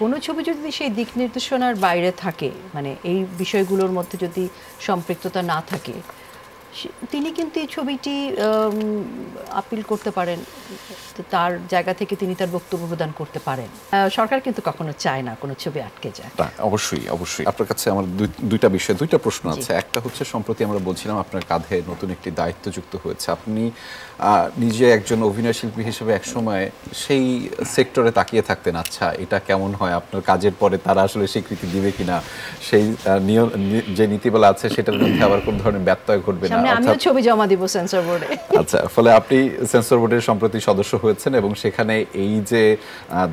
কোনো ছবি যদি সেই দিক নির্দেশনার বাইরে থাকে মানে এই বিষয়গুলোর মধ্যে যদি সম্পৃক্ততা না থাকে তিনি কিন্তু এই ছবিটি আপিল করতে পারেন তার জায়গা থেকে তিনি তার বক্তব্য প্রদান করতে পারেন সরকার কিন্তু কখনো চায় না কোনো ছবি আটকে যায় অবশ্যই অবশ্যই আপনার কাছে আমার দুইটা বিষয় দুইটা প্রশ্ন আছে একটা হচ্ছে সম্প্রতি আমরা বলছিলাম আপনার কাঁধে নতুন একটি দায়িত্ব যুক্ত হয়েছে আপনি নিজে একজন অভিনয় শিল্পী হিসেবে একসময় সেই সেক্টরে তাকিয়ে থাকতেন আচ্ছা এটা কেমন হয় আপনার কাজের পরে তারা আসলে স্বীকৃতি দিবে কিনা সেই নিয়ম যে নীতিমালা আছে সেটার মধ্যে আবার কোন ধরনের ব্যত্যয় ঘটবে না মানে আচ্ছা। আমিও ছবি জমা দিব সেন্সর বোর্ডে আচ্ছা ফলে আপনি সেন্সর বোর্ডের সম্প্রতি সদস্য হয়েছেন এবং সেখানে এই যে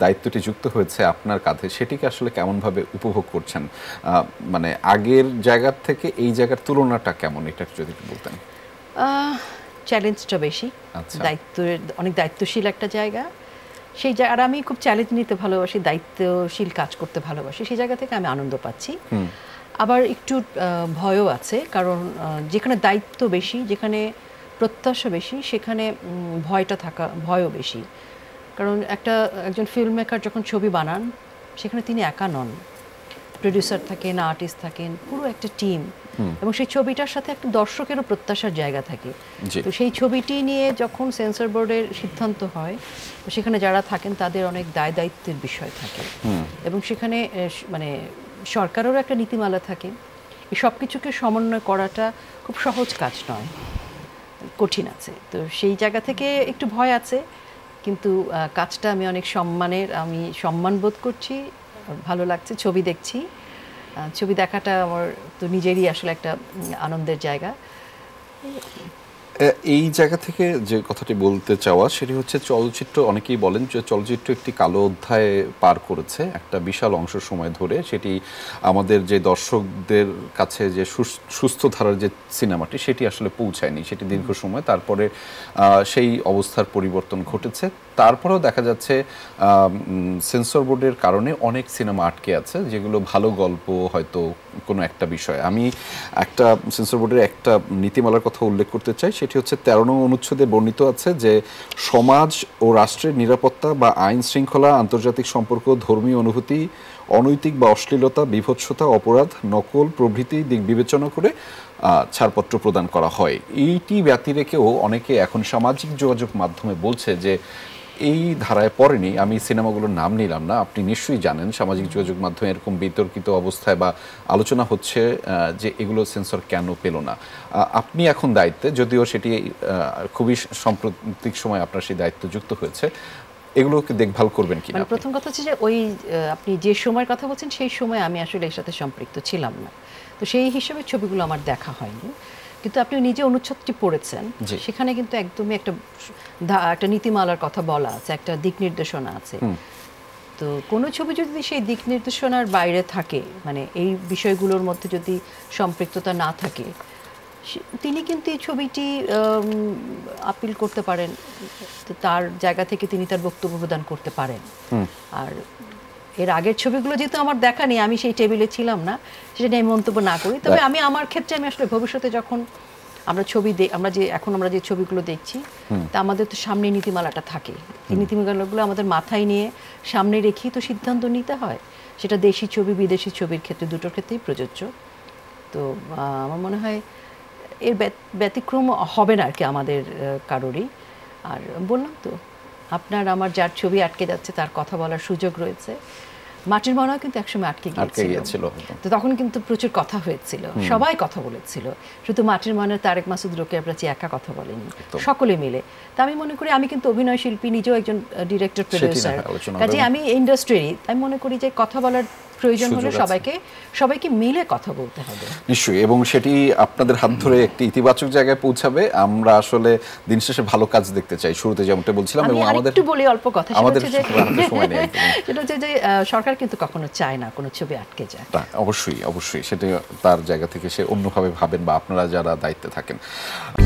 দায়িত্বটি যুক্ত হয়েছে আপনার কাঁধে সেটিকে আসলে কেমনভাবে উপভোগ করছেন মানে আগের জায়গার থেকে এই জায়গার তুলনাটা কেমন এটা যদি বলতেন চ্যালেঞ্জটা বেশি আচ্ছা। দায়িত্ব অনেক দায়িত্বশীল একটা জায়গা সেই আর আমি খুব চ্যালেঞ্জ নিতে ভালোবাসি দায়িত্বশীল কাজ করতে ভালোবাসি সেই জায়গা থেকে আমি আনন্দ পাচ্ছি আবার একটু ভয়ও আছে কারণ যেখানে দায়িত্ব বেশি যেখানে প্রত্যাশা বেশি সেখানে ভয়টা থাকা ভয়ও বেশি কারণ একটা একজন ফিল্ম মেকার যখন ছবি বানান সেখানে তিনি একা নন প্রডিউসার থাকেন আর্টিস্ট থাকেন পুরো একটা টিম এবং সেই ছবিটার সাথে একটা দর্শকেরও প্রত্যাশার জায়গা থাকে তো সেই ছবিটি নিয়ে যখন সেন্সর বোর্ডের সিদ্ধান্ত হয় তো সেখানে যারা থাকেন তাদের অনেক দায় দায়িত্বের বিষয় থাকে এবং সেখানে মানে সরকারেরও একটা নীতিমালা থাকে এই সব কিছুকে সমন্বয় করাটা খুব সহজ কাজ নয় কঠিন আছে তো সেই জায়গা থেকে একটু ভয় আছে কিন্তু কাজটা আমি অনেক সম্মানের আমি সম্মান বোধ করছি ভালো লাগছে ছবি দেখছি ছবি দেখাটা আমার তো নিজেরই আসলে একটা আনন্দের জায়গা এই জায়গা থেকে যে কথাটি বলতে চাওয়া সেটি হচ্ছে চলচ্চিত্র অনেকেই বলেন যে চলচ্চিত্র একটি কালো অধ্যায় পার করেছে একটা বিশাল অংশ সময় ধরে সেটি আমাদের যে দর্শকদের কাছে যে সুস্থ ধারার যে সিনেমাটি সেটি আসলে পৌঁছায়নি সেটি দীর্ঘ সময় তারপরে সেই অবস্থার পরিবর্তন ঘটেছে তারপরেও দেখা যাচ্ছে সেন্সর বোর্ডের কারণে অনেক সিনেমা আটকে আছে যেগুলো ভালো গল্প হয়তো কোনো একটা বিষয় আমি একটা সেন্সর বোর্ডের একটা নীতিমালার কথা উল্লেখ করতে চাই সেটি সেটি হচ্ছে তেরো নং অনুচ্ছেদে বর্ণিত আছে যে সমাজ ও রাষ্ট্রের নিরাপত্তা বা আইন শৃঙ্খলা আন্তর্জাতিক সম্পর্ক ধর্মীয় অনুভূতি অনৈতিক বা অশ্লীলতা বিভৎসতা অপরাধ নকল প্রভৃতি দিক বিবেচনা করে ছাড়পত্র প্রদান করা হয় এইটি ব্যতিরেকেও অনেকে এখন সামাজিক যোগাযোগ মাধ্যমে বলছে যে এই ধারায় পড়েনি আমি সিনেমাগুলোর নাম নিলাম না আপনি নিশ্চয়ই জানেন সামাজিক যোগাযোগ মাধ্যমে এরকম বিতর্কিত অবস্থায় বা আলোচনা হচ্ছে যে এগুলো সেন্সর কেন পেল না আপনি এখন দায়িত্বে যদিও সেটি খুবই সাম্প্রতিক সময় আপনার সেই দায়িত্ব যুক্ত হয়েছে এগুলোকে দেখভাল করবেন কি মানে প্রথম কথা হচ্ছে যে ওই আপনি যে সময়ের কথা বলছেন সেই সময় আমি আসলে এর সাথে সম্পৃক্ত ছিলাম না তো সেই হিসেবে ছবিগুলো আমার দেখা হয়নি কিন্তু আপনি নিজে অনুচ্ছেদটি পড়েছেন সেখানে কিন্তু একদমই একটা একটা নীতিমালার কথা বলা আছে একটা দিক নির্দেশনা আছে তো কোনো ছবি যদি সেই দিক নির্দেশনার বাইরে থাকে মানে এই বিষয়গুলোর মধ্যে যদি সম্পৃক্ততা না থাকে তিনি কিন্তু এই ছবিটি আপিল করতে পারেন তার জায়গা থেকে তিনি তার বক্তব্য প্রদান করতে পারেন আর এর আগের ছবিগুলো যেহেতু আমার দেখা নেই আমি সেই টেবিলে ছিলাম না সেটা নিয়ে আমি মন্তব্য না করি তবে আমি আমার ক্ষেত্রে আমি আসলে ভবিষ্যতে যখন আমরা ছবি আমরা যে এখন আমরা যে ছবিগুলো দেখছি তা আমাদের তো সামনে নীতিমালাটা থাকে এই নীতিমালাগুলো আমাদের মাথায় নিয়ে সামনে রেখেই তো সিদ্ধান্ত নিতে হয় সেটা দেশি ছবি বিদেশি ছবির ক্ষেত্রে দুটোর ক্ষেত্রেই প্রযোজ্য তো আমার মনে হয় এর ব্যতিক্রম হবে না আর কি আমাদের কারোরই আর বললাম তো আপনার আমার যার ছবি আটকে যাচ্ছে তার কথা বলার সুযোগ রয়েছে মাটির মনা কিন্তু একসময় আটকে গিয়েছিল তো তখন কিন্তু প্রচুর কথা হয়েছিল সবাই কথা বলেছিল শুধু মাটির মনা তারেক মাসুদ রোকে প্রাচী একা কথা বলেনি সকলে মিলে তা আমি মনে করি আমি কিন্তু অভিনয় শিল্পী নিজেও একজন ডিরেক্টর প্রডিউসার কাজে আমি ইন্ডাস্ট্রি আমি মনে করি যে কথা বলার প্রয়োজন হলে সবাইকে সবাইকে মিলে কথা বলতে হবে নিশ্চয়ই এবং সেটি আপনাদের হাত ধরে একটি ইতিবাচক জায়গায় পৌঁছাবে আমরা আসলে দিন শেষে ভালো কাজ দেখতে চাই শুরুতে যেমনটা বলছিলাম এবং আমাদের একটু বলি অল্প কথা আমাদের সময় নেই সেটা হচ্ছে যে সরকার কিন্তু কখনো চায় না কোনো ছবি আটকে যায় অবশ্যই অবশ্যই সেটা তার জায়গা থেকে সে অন্যভাবে ভাবেন বা আপনারা যারা দায়িত্বে থাকেন